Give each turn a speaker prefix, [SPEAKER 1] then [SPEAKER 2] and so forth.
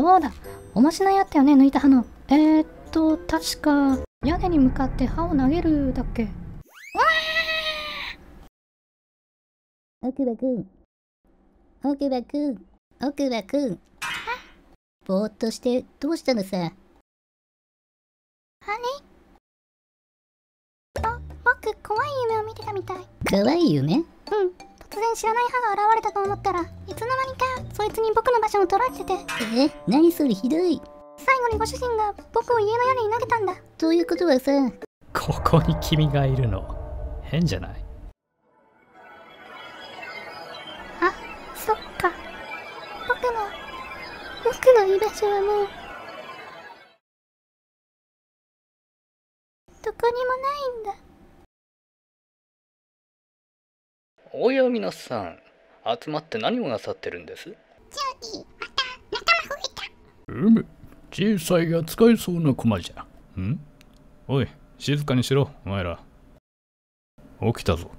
[SPEAKER 1] そうだおまじないあったよね抜いた歯のえー、っと確か屋根に向か
[SPEAKER 2] って歯を投げるだっけわー奥歯くん奥歯くん奥歯くんぼーっとしてどうしたのさはね
[SPEAKER 3] あ僕怖い夢を見てたみたい
[SPEAKER 2] 怖い夢うん
[SPEAKER 1] 突然知らない歯が現れたと思そいつに僕の場所を取られててえ
[SPEAKER 4] 何それひどい
[SPEAKER 1] 最後にご主人が僕を家の屋根に投げたんだということはさ
[SPEAKER 4] ここに君がいるの変じゃない
[SPEAKER 3] あそっか僕の僕の居場所はもうどこにもないんだ
[SPEAKER 5] おやみ
[SPEAKER 4] なさん集まって何をなさってるんです
[SPEAKER 5] ジョーまた仲間増えたうむ小さいが使えそうな駒じゃんおい静かにしろお前ら起きたぞ